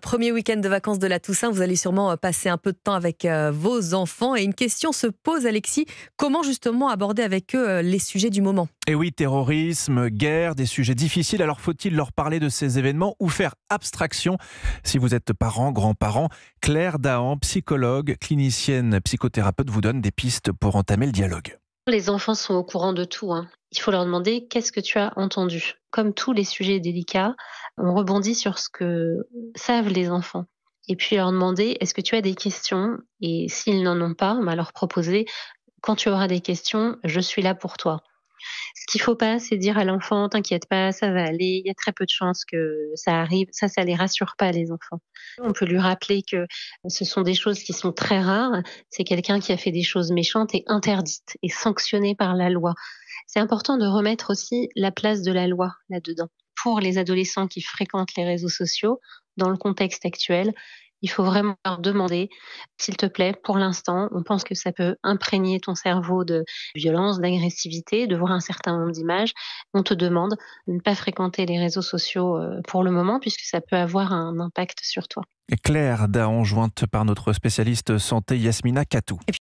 Premier week-end de vacances de la Toussaint, vous allez sûrement euh, passer un peu de temps avec euh, vos enfants. Et une question se pose, Alexis, comment justement aborder avec eux euh, les sujets du moment Et eh oui, terrorisme, guerre, des sujets difficiles. Alors faut-il leur parler de ces événements ou faire abstraction Si vous êtes parents, grands-parents, Claire Dahan, psychologue, clinicienne, psychothérapeute, vous donne des pistes pour entamer le dialogue. Les enfants sont au courant de tout. Hein il faut leur demander qu'est-ce que tu as entendu. Comme tous les sujets délicats, on rebondit sur ce que savent les enfants. Et puis leur demander est-ce que tu as des questions Et s'ils n'en ont pas, on leur proposer quand tu auras des questions, je suis là pour toi. Ce qu'il faut pas, c'est dire à l'enfant, t'inquiète pas, ça va aller, il y a très peu de chances que ça arrive. Ça, ça les rassure pas, les enfants. On peut lui rappeler que ce sont des choses qui sont très rares. C'est quelqu'un qui a fait des choses méchantes et interdites et sanctionnées par la loi. C'est important de remettre aussi la place de la loi là-dedans. Pour les adolescents qui fréquentent les réseaux sociaux, dans le contexte actuel, il faut vraiment leur demander, s'il te plaît, pour l'instant, on pense que ça peut imprégner ton cerveau de violence, d'agressivité, de voir un certain nombre d'images. On te demande de ne pas fréquenter les réseaux sociaux euh, pour le moment, puisque ça peut avoir un impact sur toi. Claire Daon, jointe par notre spécialiste santé Yasmina Katou.